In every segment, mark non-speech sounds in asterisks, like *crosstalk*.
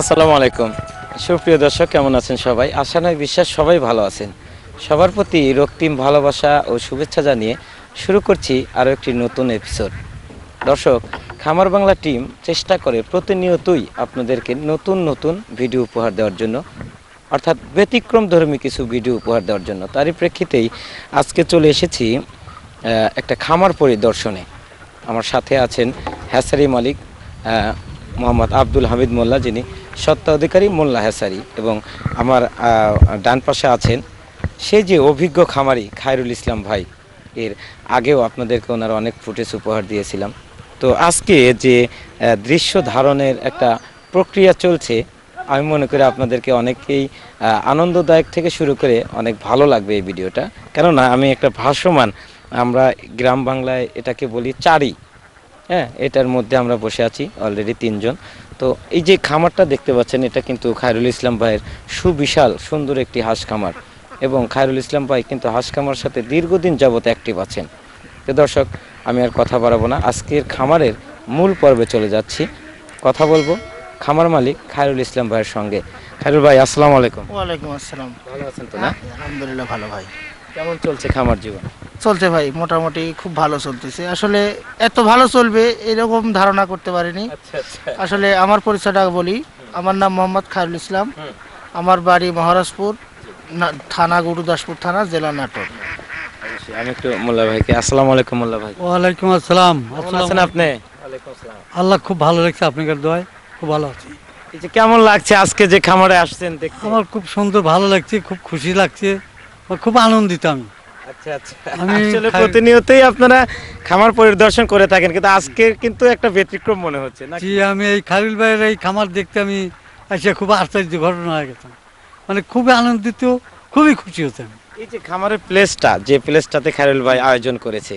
আসসালামু আলাইকুম সুপ্রিয় দর্শক কেমন আছেন সবাই আশা নয় বিশ্বাস সবাই ভালো আছেন সবার প্রতি রক্তিম ভালোবাসা ও শুভেচ্ছা জানিয়ে শুরু করছি আরও একটি নতুন এপিসোড দর্শক খামার বাংলা টিম চেষ্টা করে প্রতিনিয়তই আপনাদেরকে নতুন নতুন ভিডিও উপহার দেওয়ার জন্য অর্থাৎ ব্যতিক্রম ধর্মী কিছু ভিডিও উপহার দেওয়ার জন্য তারই প্রেক্ষিতেই আজকে চলে এসেছি একটা খামার পরিদর্শনে আমার সাথে আছেন হ্যাসারি মালিক মোহাম্মদ আব্দুল হামিদ মোল্লা যিনি সত্তা অধিকারী মোল্লা হেসারি এবং আমার ডান পাশে আছেন সে যে অভিজ্ঞ খামারি খায়রুল ইসলাম ভাই এর আগেও আপনাদেরকে ওনার অনেক ফুটেজ উপহার দিয়েছিলাম তো আজকে যে দৃশ্য ধারণের একটা প্রক্রিয়া চলছে আমি মনে করি আপনাদেরকে অনেকেই আনন্দদায়ক থেকে শুরু করে অনেক ভালো লাগবে এই ভিডিওটা কেননা আমি একটা ভাসমান আমরা গ্রাম বাংলায় এটাকে বলি চারি হ্যাঁ এটার মধ্যে আমরা বসে আছি অলরেডি তিনজন তো এই যে খামারটা দেখতে পাচ্ছেন এটা কিন্তু খায়রুল ইসলাম ভাইয়ের সুবিশাল সুন্দর একটি হাঁস খামার এবং খায়রুল ইসলাম ভাই কিন্তু হাঁস খামার সাথে দীর্ঘদিন যাবৎ অ্যাক্টিভ আছেন তো দর্শক আমি আর কথা বাড়াবো না আজকের খামারের মূল পর্বে চলে যাচ্ছি কথা বলবো খামার মালিক খায়রুল ইসলাম ভাইয়ের সঙ্গে খায়রুল ভাই আসসালামু আলাইকুম ওয়ালাইকুম আসসালাম ভালো আছেন তো না আলহামদুলিল্লাহ ভালো ভাই কেমন চলছে খামার জীবন চলছে ভাই মোটামুটি খুব ভালো চলতেছে আসলে এত ভালো চলবে এরকম ধারণা করতে পারিনি আচ্ছা, আচ্ছা। আসলে আমার পরিচয়টা বলি আমার নাম মোহাম্মদ খায়রুল ইসলাম আমার বাড়ি মহারাজপুর থানা গুরুদাসপুর থানা জেলা নাটক আমি একটু মোল্লা ভাইকে আসসালামু আলাইকুম মোল্লা ভাই ওয়ালাইকুম আসসালাম আছেন আপনি আল্লাহ খুব ভালো লাগছে আপনাদের দোয়ায় খুব ভালো আছি যে কেমন লাগছে আজকে যে খামারে আসছেন দেখতে আমার খুব সুন্দর ভালো লাগছে খুব খুশি লাগছে খুব আনন্দিত আমি আচ্ছা আচ্ছা প্রতিনিয়তই আপনারা খামার পরিদর্শন করে থাকেন কিন্তু আজকে কিন্তু একটা ব্যতিক্রম মনে হচ্ছে না আমি এই ভাইয়ের এই খামার দেখতে আমি খুব ঘটনা হয়ে মানে খুবই আনন্দিত খুবই খুশি হতাম এই যে খামারের প্লেসটা যে প্লেসটাতে আয়োজন করেছে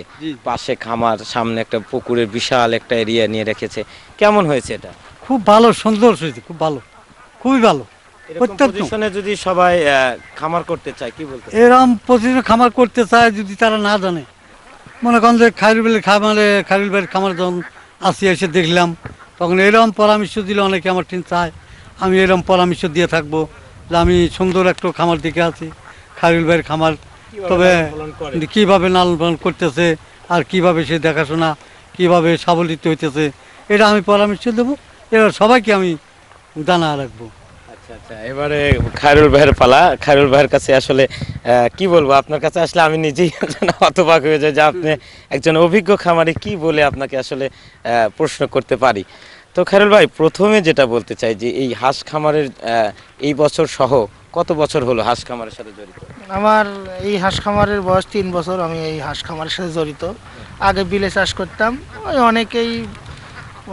পাশে খামার সামনে একটা পুকুরের বিশাল একটা এরিয়া নিয়ে রেখেছে কেমন হয়েছে এটা খুব ভালো সুন্দর হয়েছে খুব ভালো খুবই ভালো পজিশনে যদি সবাই খামার করতে চায় কি বলতে এরকম পজিশনে খামার করতে চায় যদি তারা না জানে মনে করেন যে খাইরুল বেলের খামারে খাইরুল বেলের খামার যখন আসি এসে দেখলাম তখন এরকম পরামর্শ দিলে অনেকে আমার টিম চায় আমি এরকম পরামর্শ দিয়ে থাকবো যে আমি সুন্দর একটা খামার দিকে আছি খাইরুল ভাইয়ের খামার তবে কীভাবে লালন পালন করতেছে আর কিভাবে সে দেখাশোনা কিভাবে সাবলিত হইতেছে এটা আমি পরামর্শ দেবো এবার সবাইকে আমি জানা রাখবো আচ্ছা, আচ্ছা এবারে খায়রুল ভাইয়ের পালা খায়রুল ভাইয়ের কাছে আসলে কি বলবো আপনার কাছে আসলে আমি নিজেই অতবাক হয়ে যাই যে আপনি একজন অভিজ্ঞ খামারে কি বলে আপনাকে আসলে প্রশ্ন করতে পারি তো খায়রুল ভাই প্রথমে যেটা বলতে চাই যে এই হাঁস খামারের এই বছর সহ কত বছর হলো হাঁস খামারের সাথে জড়িত আমার এই হাঁস খামারের বয়স তিন বছর আমি এই হাঁস খামারের সাথে জড়িত আগে বিলে চাষ করতাম ওই অনেকেই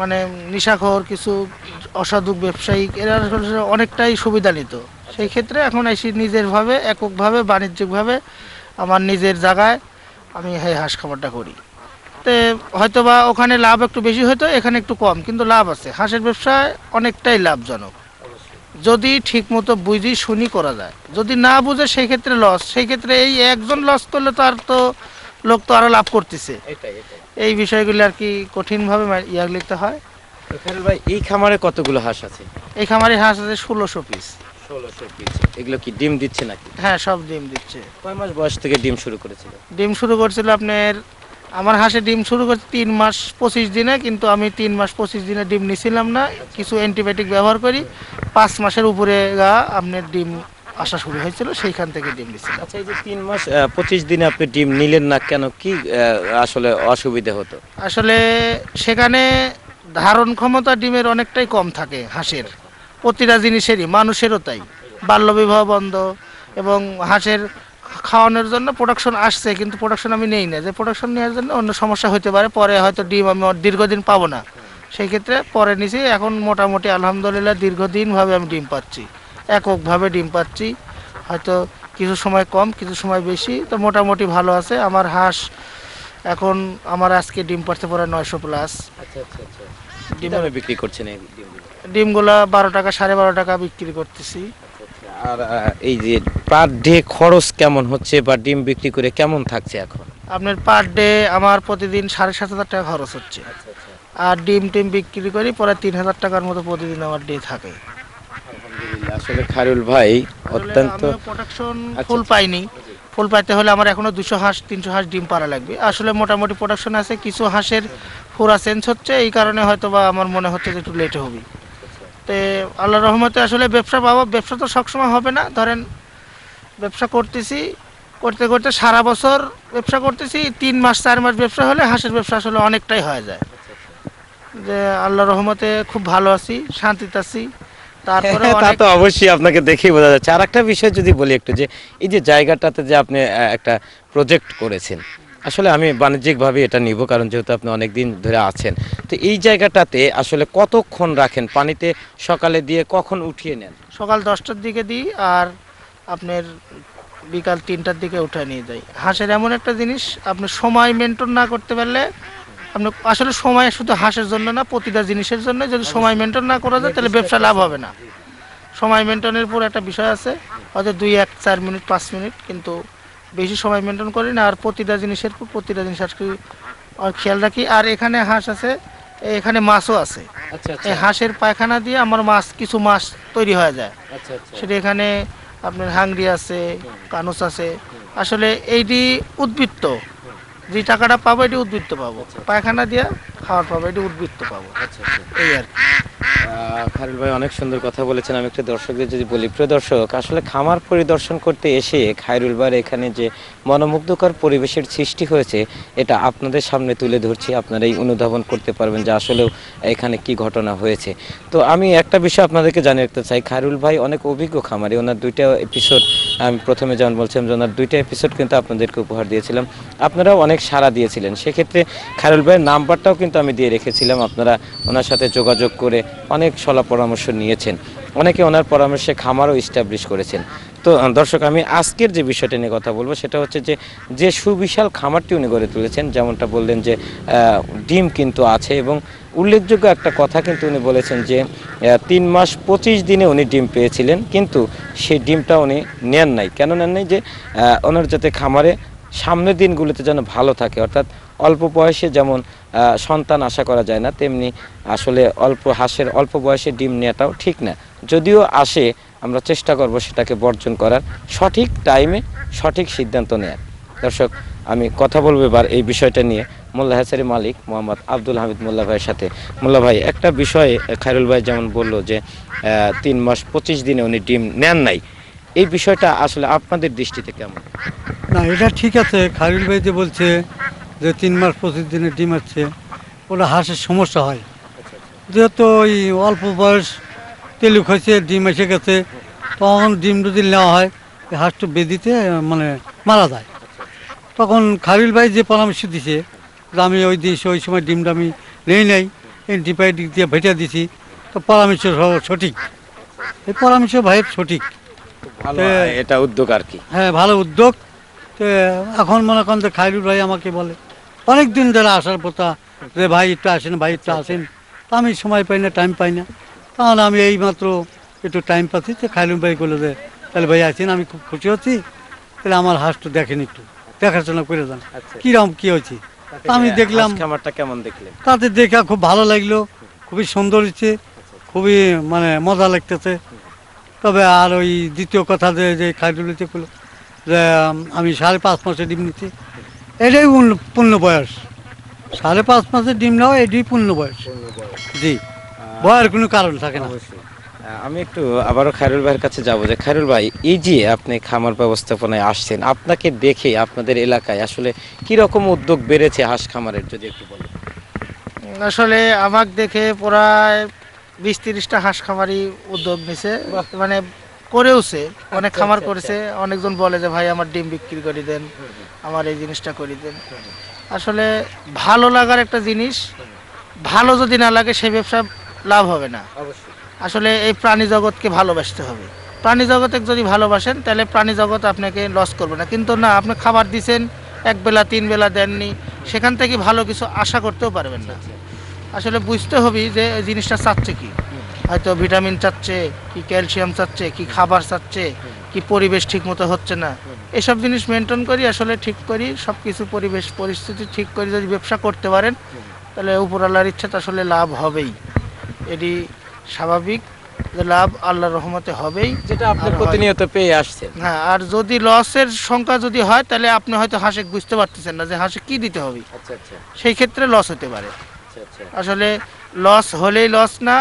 মানে নিশাখর কিছু অসাধু ব্যবসায়িক এরা অনেকটাই সুবিধা নিত সেই ক্ষেত্রে এখন এসে নিজেরভাবে এককভাবে বাণিজ্যিকভাবে আমার নিজের জায়গায় আমি এই হাঁস খাবারটা করি তে হয়তো বা ওখানে লাভ একটু বেশি হয়তো এখানে একটু কম কিন্তু লাভ আছে হাঁসের ব্যবসায় অনেকটাই লাভজনক যদি ঠিকমতো বুঝি শুনি করা যায় যদি না বুঝে সেই ক্ষেত্রে লস সেই ক্ষেত্রে এই একজন লস করলে তো আর তো লোক তো আরও লাভ করতেছে এই বিষয়গুলি আর কি কঠিনভাবে ইয়া লিখতে হয় ভাই এই খামারে কতগুলো হাঁস আছে এই খামারে হাঁস আছে ষোলোশো পিস ষোলোশো পিস এগুলো কি ডিম দিচ্ছে নাকি হ্যাঁ সব ডিম দিচ্ছে কয় মাস বয়স থেকে ডিম শুরু করেছিল ডিম শুরু করছিল আপনার আমার হাঁসে ডিম শুরু করছে তিন মাস পঁচিশ দিনে কিন্তু আমি তিন মাস পঁচিশ দিনে ডিম নিছিলাম না কিছু অ্যান্টিবায়োটিক ব্যবহার করি পাঁচ মাসের উপরে গা আপনার ডিম আসা শুরু হয়েছিল সেইখান থেকে ডিম দিচ্ছে আচ্ছা এই যে তিন মাস পঁচিশ দিনে আপনি ডিম নিলেন না কেন কি আসলে অসুবিধে হতো আসলে সেখানে ধারণ ক্ষমতা ডিমের অনেকটাই কম থাকে হাঁসের প্রতিটা জিনিসেরই মানুষেরও তাই বাল্যবিবাহ বন্ধ এবং হাঁসের খাওয়ানোর জন্য প্রোডাকশন আসছে কিন্তু প্রোডাকশন আমি নেই না যে প্রোডাকশন নেওয়ার জন্য অন্য সমস্যা হতে পারে পরে হয়তো ডিম আমি দীর্ঘদিন পাবো না সেই ক্ষেত্রে পরে নিছি এখন মোটামুটি আলহামদুলিল্লাহ দীর্ঘদিনভাবে আমি ডিম পাচ্ছি এককভাবে ডিম পাচ্ছি হয়তো কিছু সময় কম কিছু সময় বেশি তো মোটামুটি ভালো আছে আমার হাঁস এখন আমার আজকে ডিম পাচ্ছে পরে নয়শো প্লাস আচ্ছা, আচ্ছা, আচ্ছা। ডিম বিক্রি করছেন ডিমগুলা বারো টাকা সাড়ে বারো টাকা বিক্রি করতেছি আর এই যে পার ডে খরচ কেমন হচ্ছে বা ডিম বিক্রি করে কেমন থাকছে এখন আপনার পার ডে আমার প্রতিদিন সাড়ে সাত হাজার টাকা খরচ হচ্ছে আর ডিম টিম বিক্রি করি পরে তিন হাজার টাকার মতো প্রতিদিন আমার ডে থাকে আসলে খারুল ভাই অত্যন্ত প্রোডাকশন ফুল আচ্ছা। পাইনি ফুল পাইতে হলে আমার এখনও দুশো হাঁস তিনশো হাঁস ডিম পাড়া লাগবে আসলে মোটামুটি প্রোডাকশন আছে কিছু হাঁসের ফুরা চেঞ্জ হচ্ছে এই কারণে হয়তো বা আমার মনে হচ্ছে যে একটু লেটে হবে তো আল্লাহ রহমতে আসলে ব্যবসা পাবো ব্যবসা তো সবসময় হবে না ধরেন ব্যবসা করতেছি করতে করতে সারা বছর ব্যবসা করতেছি তিন মাস চার মাস ব্যবসা হলে হাঁসের ব্যবসা আসলে অনেকটাই হয়ে যায় যে আল্লাহ রহমতে খুব ভালো আছি শান্তিতে আছি *laughs* তা তো অবশ্যই আপনাকে দেখেই বোঝা যাচ্ছে আর একটা বিষয় যদি বলি একটু যে এই যে জায়গাটাতে যে আপনি একটা প্রজেক্ট করেছেন আসলে আমি বাণিজ্যিকভাবে এটা নিব কারণ যেহেতু আপনি অনেক দিন ধরে আছেন তো এই জায়গাটাতে আসলে কতক্ষণ রাখেন পানিতে সকালে দিয়ে কখন উঠিয়ে নেন সকাল দশটার দিকে দিই আর আপনার বিকাল তিনটার দিকে উঠে নিয়ে যাই হাঁসের এমন একটা জিনিস আপনি সময় মেনটেন না করতে পারলে আপনি আসলে সময় শুধু হাঁসের জন্য না প্রতিটা জিনিসের জন্য যদি সময় মেনটেন না করা যায় তাহলে ব্যবসা লাভ হবে না সময় মেনটেনের পর একটা বিষয় আছে হয়তো দুই এক চার মিনিট পাঁচ মিনিট কিন্তু বেশি সময় মেনটেন করি না আর প্রতিটা জিনিসের পর প্রতিটা জিনিস আর খেয়াল রাখি আর এখানে হাঁস আছে এখানে মাছও আছে আচ্ছা, আচ্ছা। এই হাঁসের পায়খানা দিয়ে আমার মাছ কিছু মাছ তৈরি হয়ে যায় আচ্ছা, সেটা এখানে আপনার হাংরি আছে কানুস আছে আসলে এইটি উদ্বৃত্ত যে টাকাটা পাবো এটি উদ্বৃত্ত পাবো পায়খানা দিয়ে খাওয়ার পাবো এটি উদ্বৃত্ত পাবো আচ্ছা আচ্ছা এই আর কি খারুল ভাই অনেক সুন্দর কথা বলেছেন আমি একটা দর্শকদের যদি বলি প্রিয় দর্শক আসলে খামার পরিদর্শন করতে এসে খায়রুল ভাইয়ের এখানে যে মনোমুগ্ধকর পরিবেশের সৃষ্টি হয়েছে এটা আপনাদের সামনে তুলে ধরছি আপনারা এই অনুধাবন করতে পারবেন যে আসলেও এখানে কি ঘটনা হয়েছে তো আমি একটা বিষয় আপনাদেরকে জানিয়ে রাখতে চাই খায়রুল ভাই অনেক অভিজ্ঞ খামারি ওনার দুইটা এপিসোড আমি প্রথমে যেমন বলছিলাম যে ওনার দুইটা এপিসোড কিন্তু আপনাদেরকে উপহার দিয়েছিলাম আপনারাও অনেক সাড়া দিয়েছিলেন সেক্ষেত্রে খায়রুল ভাইয়ের নাম্বারটাও কিন্তু আমি দিয়ে রেখেছিলাম আপনারা ওনার সাথে যোগাযোগ করে অনেক সলা পরামর্শ নিয়েছেন অনেকে ওনার পরামর্শে খামারও ইস্টাবলিশ করেছেন তো দর্শক আমি আজকের যে বিষয়টা নিয়ে কথা বলবো সেটা হচ্ছে যে যে সুবিশাল খামারটি উনি গড়ে তুলেছেন যেমনটা বললেন যে ডিম কিন্তু আছে এবং উল্লেখযোগ্য একটা কথা কিন্তু উনি বলেছেন যে তিন মাস পঁচিশ দিনে উনি ডিম পেয়েছিলেন কিন্তু সেই ডিমটা উনি নেন নাই কেন নেন নাই যে ওনার যাতে খামারে সামনের দিনগুলোতে যেন ভালো থাকে অর্থাৎ অল্প বয়সে যেমন সন্তান আশা করা যায় না তেমনি আসলে অল্প হাঁসের অল্প বয়সে ডিম নেওয়াটাও ঠিক না যদিও আসে আমরা চেষ্টা করব সেটাকে বর্জন করার সঠিক টাইমে সঠিক সিদ্ধান্ত নেয়ার দর্শক আমি কথা বলবো এবার এই বিষয়টা নিয়ে মোল্লা হাসারি মালিক মোহাম্মদ আব্দুল হামিদ মোল্লা ভাইয়ের সাথে মোল্লা ভাই একটা বিষয়ে খায়রুল ভাই যেমন বলল যে তিন মাস পঁচিশ দিনে উনি ডিম নেন নাই এই বিষয়টা আসলে আপনাদের দৃষ্টিতে কেমন না এটা ঠিক আছে খায়রুল ভাই যে বলছে যে তিন মাস পঁচিশ দিনে ডিম আসছে ওটা হাঁসের সমস্যা হয় যেহেতু ওই অল্প বয়স তেলু খাইছে ডিম এসে গেছে তখন ডিম যদি নেওয়া হয় হাঁসটা বেদিতে মানে মারা যায় তখন খালিল ভাই যে পরামর্শ দিছে যে আমি ওই দিন ওই সময় ডিমটা আমি নেই নাই অ্যান্টিবায়োটিক দিয়ে ভেটে দিছি তো পরামর্শ সঠিক এই পরামর্শ ভাইয়ের সঠিক এটা উদ্যোগ আর কি হ্যাঁ ভালো উদ্যোগ তো এখন মনে করেন যে খাইরুল ভাই আমাকে বলে অনেক দিন ধরে আসার কথা যে ভাই একটু আসেন ভাই একটু আসেন তা আমি সময় পাই না টাইম পাই না তাহলে আমি এই মাত্র একটু টাইম পাচ্ছি তো খাইলুম ভাই বলে যে তাহলে ভাই আছেন আমি খুব খুশি হচ্ছি তাহলে আমার হাঁসটা দেখেন একটু দেখাশোনা করে দেন আচ্ছা। কিরম কি হয়েছে আমি দেখলাম খামারটা কেমন দেখলেন তাতে দেখা খুব ভালো লাগলো খুবই সুন্দর হচ্ছে খুবই মানে মজা লাগতেছে তবে আর ওই দ্বিতীয় কথা যে যে খাইরুল যে আমি সাড়ে পাঁচ মাসে ডিম নিচ্ছি এটাই পূর্ণ বয়স সাড়ে পাঁচ মাসের ডিম নেওয়া এটাই পূর্ণ বয়স জি বয়ের কোনো কারণ থাকে না আমি একটু আবারও খায়রুল ভাইয়ের কাছে যাব যে খায়রুল ভাই এই যে আপনি খামার ব্যবস্থাপনায় আসছেন আপনাকে দেখে আপনাদের এলাকায় আসলে কি রকম উদ্যোগ বেড়েছে হাঁস খামারের যদি একটু বলেন আসলে আমাকে দেখে প্রায় বিশ তিরিশটা হাঁস খামারই উদ্যোগ নিছে মানে করেওছে অনেক আচ্ছা, খামার আচ্ছা, করেছে আচ্ছা। অনেকজন বলে যে ভাই আমার ডিম বিক্রি করে দেন আমার এই জিনিসটা করে দেন আসলে ভালো লাগার একটা জিনিস ভালো যদি না লাগে সেই ব্যবসা লাভ হবে না আসলে এই প্রাণী জগৎকে ভালোবাসতে হবে প্রাণী জগতে যদি ভালোবাসেন তাহলে প্রাণী জগৎ আপনাকে লস করবে না কিন্তু না আপনি খাবার দিচ্ছেন এক বেলা তিন বেলা দেননি সেখান থেকে ভালো কিছু আশা করতেও পারবেন না আসলে বুঝতে হবে যে জিনিসটা চাচ্ছে কি হয়তো ভিটামিন চাচ্ছে কি ক্যালসিয়াম চাচ্ছে কি খাবার চাচ্ছে কি পরিবেশ ঠিক মতো হচ্ছে না এসব জিনিস মেনটেন করি আসলে ঠিক করি সব কিছু পরিবেশ পরিস্থিতি ঠিক করে যদি ব্যবসা করতে পারেন তাহলে উপরালার ইচ্ছা তো আসলে লাভ হবেই এটি স্বাভাবিক যে লাভ আল্লাহ রহমতে হবেই যেটা আপনি প্রতিনিয়ত পেয়ে আসছেন হ্যাঁ আর যদি লসের সংখ্যা যদি হয় তাহলে আপনি হয়তো হাঁসে বুঝতে পারতেছেন না যে হাঁসে কি দিতে হবে আচ্ছা, আচ্ছা। সেই ক্ষেত্রে লস হতে পারে আচ্ছা, আসলে লস হলেই লস না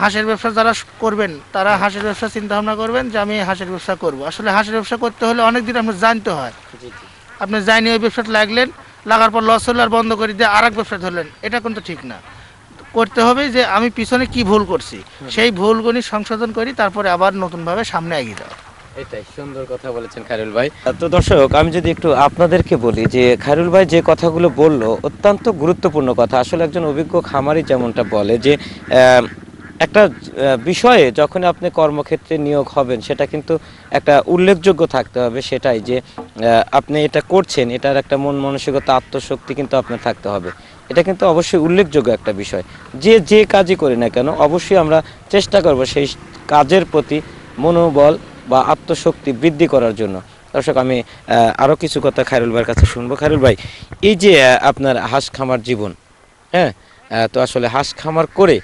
হাঁসের ব্যবসা যারা করবেন তারা হাঁসের ব্যবসা চিন্তা ভাবনা করবেন যে আমি হাঁসের ব্যবসা করব আসলে হাঁসের ব্যবসা করতে হলে অনেক দিন আপনার জানতে হয় আপনি জানিয়ে ওই ব্যবসাটা লাগলেন লাগার পর লস হলো আর বন্ধ করে দিয়ে আর এক ব্যবসা ধরলেন এটা কিন্তু ঠিক না করতে হবে যে আমি পিছনে কি ভুল করছি সেই ভুলগুলি সংশোধন করি তারপরে আবার নতুনভাবে সামনে এগিয়ে যাওয়া এটাই সুন্দর কথা বলেছেন খায়রুল ভাই তো দর্শক আমি যদি একটু আপনাদেরকে বলি যে খায়রুল ভাই যে কথাগুলো বলল অত্যন্ত গুরুত্বপূর্ণ কথা আসলে একজন অভিজ্ঞ খামারি যেমনটা বলে যে একটা বিষয়ে যখন আপনি কর্মক্ষেত্রে নিয়োগ হবেন সেটা কিন্তু একটা উল্লেখযোগ্য থাকতে হবে সেটাই যে আপনি এটা করছেন এটার একটা মন মানসিকতা আত্মশক্তি কিন্তু আপনার থাকতে হবে এটা কিন্তু অবশ্যই উল্লেখযোগ্য একটা বিষয় যে যে কাজই করি না কেন অবশ্যই আমরা চেষ্টা করব সেই কাজের প্রতি মনোবল বা আত্মশক্তি বৃদ্ধি করার জন্য দর্শক আমি আরও কিছু কথা খায়রুল ভাইয়ের কাছে শুনবো খায়রুল ভাই এই যে আপনার হাঁস খামার জীবন হ্যাঁ তো আসলে হাঁস খামার করে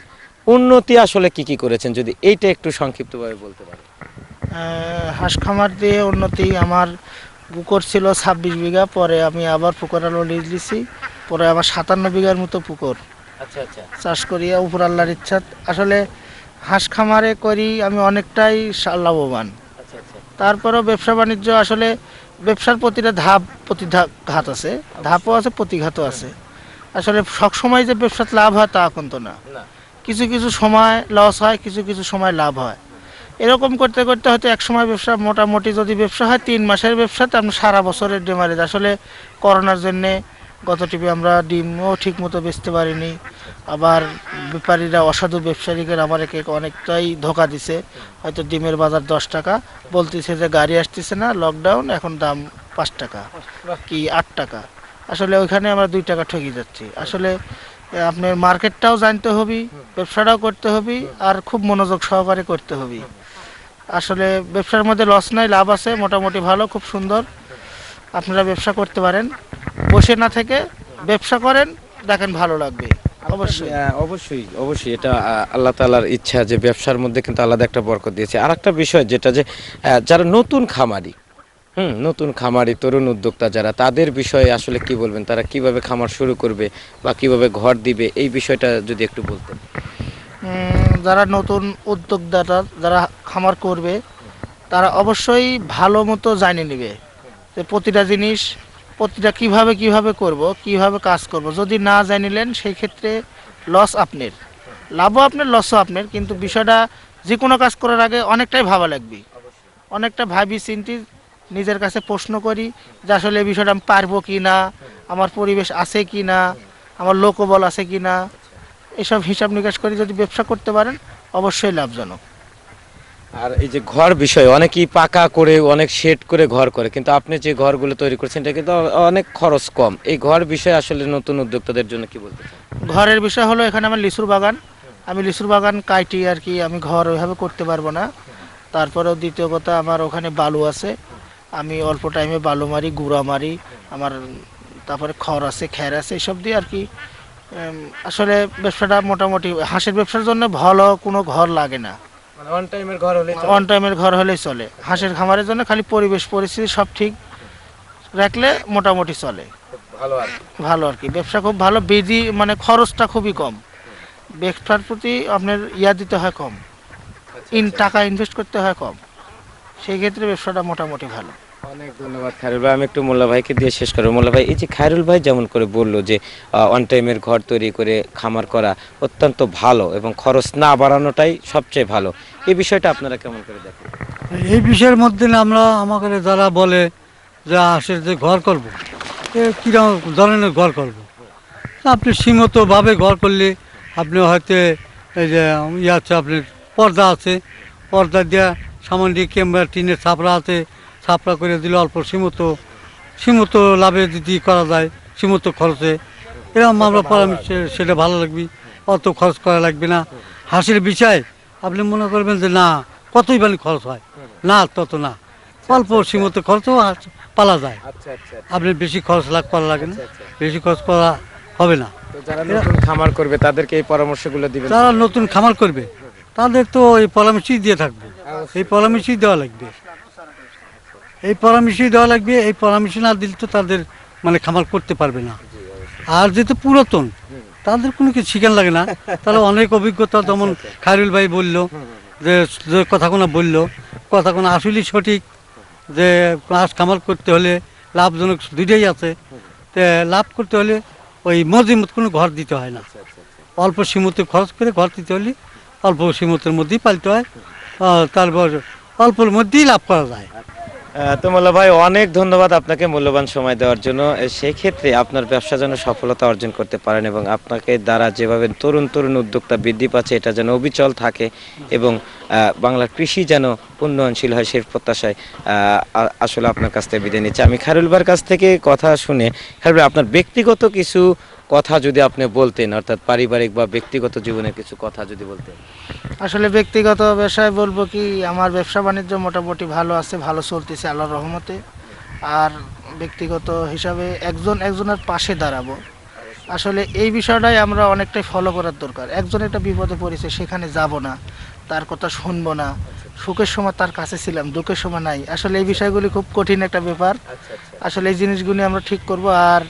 উন্নতি আসলে কি কি করেছেন যদি এইটা একটু সংক্ষিপ্তভাবে বলতে পারেন হাঁস খামার দিয়ে উন্নতি আমার পুকুর ছিল ছাব্বিশ বিঘা পরে আমি আবার পুকুর আলো লিজ দিছি পরে আবার সাতান্ন বিঘার মতো পুকুর আচ্ছা আচ্ছা চাষ করিয়া উপর আল্লাহর ইচ্ছা আসলে হাঁস খামারে করি আমি অনেকটাই লাভবান আচ্ছা, আচ্ছা। তারপরেও ব্যবসা বাণিজ্য আসলে ব্যবসার প্রতিটা ধাপ প্রতি ঘাত আছে ধাপও আছে প্রতিঘাতও আছে আসলে সবসময় যে ব্যবসার লাভ হয় তা কিন্তু না কিছু কিছু সময় লস হয় কিছু কিছু সময় লাভ হয় এরকম করতে করতে হয়তো এক সময় ব্যবসা মোটামুটি যদি ব্যবসা হয় তিন মাসের ব্যবসাতে আমরা সারা বছরের ডিমারেজ আসলে করোনার জন্যে গত টিপে আমরা ডিমও ঠিক মতো বেচতে পারিনি আবার ব্যাপারীরা অসাধু ব্যবসায়ীকে আমার একে অনেকটাই ধোকা দিছে হয়তো ডিমের বাজার দশ টাকা বলতেছে যে গাড়ি আসতেছে না লকডাউন এখন দাম পাঁচ টাকা কি আট টাকা আসলে ওইখানে আমরা দুই টাকা ঠকিয়ে যাচ্ছি আসলে আপনার মার্কেটটাও জানতে হবে ব্যবসাটাও করতে হবে আর খুব মনোযোগ সহকারে করতে হবে আসলে ব্যবসার মধ্যে লস নাই লাভ আছে মোটামুটি ভালো খুব সুন্দর আপনারা ব্যবসা করতে পারেন বসে না থেকে ব্যবসা করেন দেখেন ভালো লাগবে অবশ্যই অবশ্যই অবশ্যই এটা আল্লাহ তালার ইচ্ছা যে ব্যবসার মধ্যে কিন্তু আলাদা একটা বরকত দিয়েছে আর একটা বিষয় যেটা যে যারা নতুন খামারি হুম নতুন খামারি তরুণ উদ্যোক্তা যারা তাদের বিষয়ে আসলে কি বলবেন তারা কিভাবে খামার শুরু করবে বা কিভাবে ঘর দিবে এই বিষয়টা যদি একটু বলতেন যারা নতুন উদ্যোক্তারা যারা খামার করবে তারা অবশ্যই ভালো মতো জানে নেবে যে প্রতিটা জিনিস প্রতিটা কিভাবে কিভাবে করব কিভাবে কাজ করব যদি না জানিলেন সেই ক্ষেত্রে লস আপনার লাভও আপনার লসও আপনার কিন্তু বিষয়টা যে কোনো কাজ করার আগে অনেকটাই ভাবা লাগবে অনেকটা ভাবি চিন্তি নিজের কাছে প্রশ্ন করি যে আসলে এই বিষয়টা আমি পারবো কি না আমার পরিবেশ আছে কি না আমার লোকবল আছে কি না এসব হিসাব নিকাশ করে যদি ব্যবসা করতে পারেন অবশ্যই লাভজনক আর এই যে ঘর বিষয় অনেকেই পাকা করে অনেক শেড করে ঘর করে কিন্তু আপনি যে ঘরগুলো তৈরি করছেন এটা কিন্তু অনেক খরচ কম এই ঘর বিষয় আসলে নতুন উদ্যোক্তাদের জন্য কি বলতে ঘরের বিষয় হলো এখানে আমার লিচুর বাগান আমি লিচুর বাগান কাইটি আর কি আমি ঘর ওইভাবে করতে পারবো না তারপরেও দ্বিতীয় কথা আমার ওখানে বালু আছে আমি অল্প টাইমে বালু মারি গুঁড়া মারি আমার তারপরে খড় আছে খ্যার আছে এসব দিয়ে আর কি আসলে ব্যবসাটা মোটামুটি হাঁসের ব্যবসার জন্য ভালো কোনো ঘর লাগে না অন মানে টাইমের ঘর হলে অন টাইমের ঘর হলেই চলে হাঁসের খামারের জন্য খালি পরিবেশ পরিস্থিতি সব ঠিক রাখলে মোটামুটি চলে ভালো আর ভালো আর কি ব্যবসা খুব ভালো বেদি মানে খরচটা খুবই কম ব্যবসার প্রতি আপনার ইয়া দিতে হয় কম আচ্ছা, ইন আচ্ছা। টাকা ইনভেস্ট করতে হয় কম সেই ক্ষেত্রে ব্যবসাটা মোটামুটি ভালো অনেক ধন্যবাদ খায়রুল ভাই আমি একটু মোল্লা ভাইকে দিয়ে শেষ করবো মোল্লা ভাই এই যে খায়রুল ভাই যেমন করে বললো যে অন টাইমের ঘর তৈরি করে খামার করা অত্যন্ত ভালো এবং খরচ না বাড়ানোটাই সবচেয়ে ভালো এই বিষয়টা আপনারা কেমন করে দেখেন এই বিষয়ের মধ্যে আমরা আমাকে যারা বলে যে আসে যে ঘর করবো কিরকম ধরনের ঘর করবো আপনি সীমিতভাবে ঘর করলে আপনি হয়তো এই যে ইয়ে আছে আপনার পর্দা আছে পর্দা দেওয়া সামান্য কিংবা টিনের ছাপড়া আছে সাপ্লাই করে দিলে অল্প সীমিত সীমিত লাভে যদি করা যায় সীমিত খরচে এরকম আমরা পরামর্শ সেটা ভালো লাগবে অত খরচ করা লাগবে না হাসির বিষয় আপনি মনে করবেন যে না কতই বানি খরচ হয় না তত না আচ্ছা, অল্প আচ্ছা, আচ্ছা। সীমিত খরচও পালা যায় আপনি বেশি খরচ লাভ করা লাগে না বেশি খরচ করা হবে না খামার করবে তাদেরকে এই পরামর্শগুলো দিবে তারা নতুন খামার করবে তাদের তো এই পরামর্শই দিয়ে থাকবে এই পরামর্শই দেওয়া লাগবে এই পরামর্শই দেওয়া লাগবে এই পরামর্শ না দিলে তো তাদের মানে খামার করতে পারবে না আর যেহেতু পুরাতন তাদের কোনো কিছু শিকার লাগে না তাহলে অনেক অভিজ্ঞতা আচ্ছা, যেমন আচ্ছা। খায়রুল ভাই বললো যে কথাগুলো কথা কথাগুলো আসলেই সঠিক যে হাঁস খামার করতে হলে লাভজনক দুইটাই আছে লাভ করতে হলে ওই মজিমত কোনো ঘর দিতে হয় না আচ্ছা, অল্প সীমতে খরচ করে ঘর দিতে হলে অল্প সীমতের মধ্যেই পালতে হয় তারপর অল্পের মধ্যেই লাভ করা যায় তো মোল্লা ভাই অনেক ধন্যবাদ আপনাকে মূল্যবান সময় দেওয়ার জন্য সেক্ষেত্রে আপনার ব্যবসা যেন সফলতা অর্জন করতে পারেন এবং আপনাকে দ্বারা যেভাবে তরুণ তরুণ উদ্যোক্তা বৃদ্ধি পাচ্ছে এটা যেন অবিচল থাকে এবং বাংলার কৃষি যেন উন্নয়নশীল হয় সেই প্রত্যাশায় আসলে আপনার কাছ থেকে বিদায় নিচ্ছে আমি খারুলবার কাছ থেকে কথা শুনে খারুল আপনার ব্যক্তিগত কিছু কথা যদি আপনি বলতেন অর্থাৎ পারিবারিক বা ব্যক্তিগত জীবনের কিছু কথা যদি বলতেন আসলে ব্যক্তিগত ব্যবসায় বলবো কি আমার ব্যবসা বাণিজ্য মোটামুটি ভালো আছে ভালো চলতেছে আল্লাহর রহমতে আর ব্যক্তিগত হিসাবে একজন একজনের পাশে দাঁড়াবো আসলে এই বিষয়টাই আমরা অনেকটাই ফলো করার দরকার একজন একটা বিপদে পড়েছে সেখানে যাব না তার কথা শুনবো না সুখের সময় তার কাছে ছিলাম দুঃখের সময় নাই আসলে এই বিষয়গুলি খুব কঠিন একটা ব্যাপার আচ্ছা, আচ্ছা। আসলে এই জিনিসগুলি আমরা ঠিক করব আর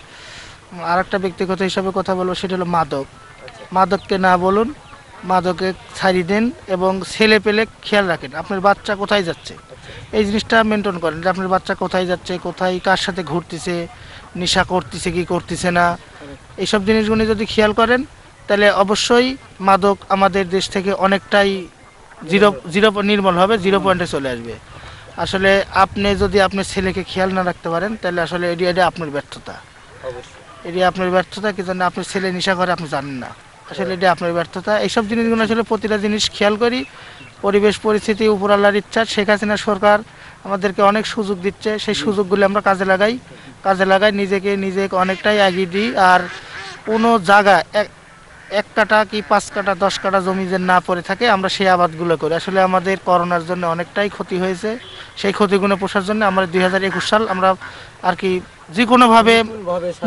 আর একটা ব্যক্তিগত হিসাবে কথা বলবো সেটা হলো মাদক মাদককে না বলুন মাদকে ছাড়িয়ে দেন এবং ছেলে পেলে খেয়াল রাখেন আপনার বাচ্চা কোথায় যাচ্ছে এই জিনিসটা মেনটেন করেন যে আপনার বাচ্চা কোথায় যাচ্ছে কোথায় কার সাথে ঘুরতেছে নেশা করতেছে কি করতেছে না এইসব জিনিসগুলি যদি খেয়াল করেন তাহলে অবশ্যই মাদক আমাদের দেশ থেকে অনেকটাই জিরো জিরো নির্মল হবে জিরো পয়েন্টে চলে আসবে আসলে আপনি যদি আপনার ছেলেকে খেয়াল না রাখতে পারেন তাহলে আসলে এটি এটা আপনার ব্যর্থতা অবশ্যই এটি আপনার ব্যর্থতা কি জন্য আপনার ছেলে নেশা করে আপনি জানেন না আসলে এটা আপনার ব্যর্থতা এইসব জিনিসগুলো আসলে প্রতিটা জিনিস খেয়াল করি পরিবেশ পরিস্থিতি আল্লাহর ইচ্ছা শেখ হাসিনা সরকার আমাদেরকে অনেক সুযোগ দিচ্ছে সেই সুযোগগুলি আমরা কাজে লাগাই কাজে লাগাই নিজেকে নিজেকে অনেকটাই এগিয়ে দিই আর কোনো জায়গা এক কাটা কি পাঁচ কাটা দশ কাটা জমি যে না পড়ে থাকে আমরা সেই আবাদগুলো করি আসলে আমাদের করোনার জন্য অনেকটাই ক্ষতি হয়েছে সেই ক্ষতিগুণে পোষার জন্য আমরা দুই সাল আমরা আর কি যে কোনোভাবে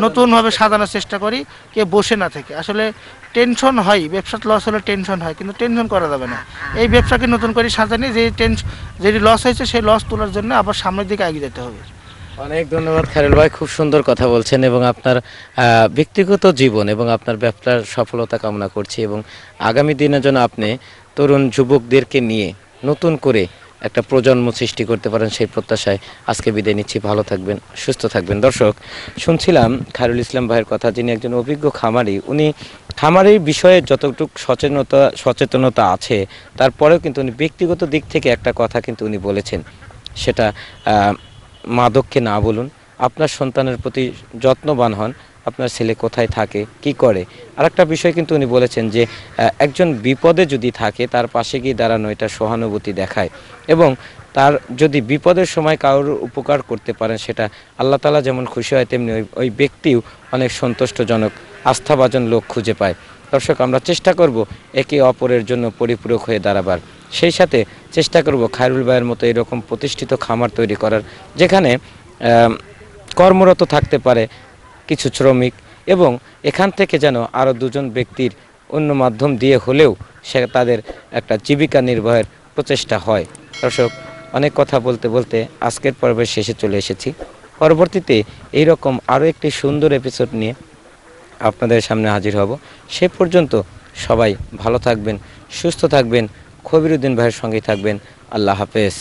নতুনভাবে সাজানোর চেষ্টা করি কে বসে না থেকে আসলে টেনশন হয় ব্যবসার লস হলে টেনশন হয় কিন্তু টেনশন করা যাবে না এই ব্যবসাকে নতুন করে সাজানি যে টেনশন যেটি লস হয়েছে সেই লস তোলার জন্য আবার সামনের দিকে এগিয়ে যেতে হবে অনেক ধন্যবাদ খারেল ভাই খুব সুন্দর কথা বলছেন এবং আপনার ব্যক্তিগত জীবন এবং আপনার ব্যবসার সফলতা কামনা করছি এবং আগামী দিনের জন্য আপনি তরুণ যুবকদেরকে নিয়ে নতুন করে একটা প্রজন্ম সৃষ্টি করতে পারেন সেই প্রত্যাশায় আজকে বিদায় নিচ্ছি ভালো থাকবেন সুস্থ থাকবেন দর্শক শুনছিলাম খায়রুল ইসলাম ভাইয়ের কথা যিনি একজন অভিজ্ঞ খামারি উনি খামারির বিষয়ে যতটুকু সচেতনতা সচেতনতা আছে তারপরেও কিন্তু উনি ব্যক্তিগত দিক থেকে একটা কথা কিন্তু উনি বলেছেন সেটা মাদককে না বলুন আপনার সন্তানের প্রতি যত্নবান হন আপনার ছেলে কোথায় থাকে কি করে আরেকটা বিষয় কিন্তু উনি বলেছেন যে একজন বিপদে যদি থাকে তার পাশে গিয়ে দাঁড়ানো এটা সহানুভূতি দেখায় এবং তার যদি বিপদের সময় কারোর উপকার করতে পারেন সেটা আল্লাহ তালা যেমন খুশি হয় তেমনি ওই ওই ব্যক্তিও অনেক সন্তুষ্টজনক আস্থাভাজন লোক খুঁজে পায় দর্শক আমরা চেষ্টা করব একে অপরের জন্য পরিপূরক হয়ে দাঁড়াবার সেই সাথে চেষ্টা করব খায়রুল ভাইয়ের মতো এরকম প্রতিষ্ঠিত খামার তৈরি করার যেখানে কর্মরত থাকতে পারে কিছু শ্রমিক এবং এখান থেকে যেন আরও দুজন ব্যক্তির অন্য মাধ্যম দিয়ে হলেও সে তাদের একটা জীবিকা নির্বাহের প্রচেষ্টা হয় দর্শক অনেক কথা বলতে বলতে আজকের পর্বের শেষে চলে এসেছি পরবর্তীতে এই রকম আরও একটি সুন্দর এপিসোড নিয়ে আপনাদের সামনে হাজির হব সে পর্যন্ত সবাই ভালো থাকবেন সুস্থ থাকবেন খবিরুদ্দিন ভাইয়ের সঙ্গেই থাকবেন আল্লাহ হাফেজ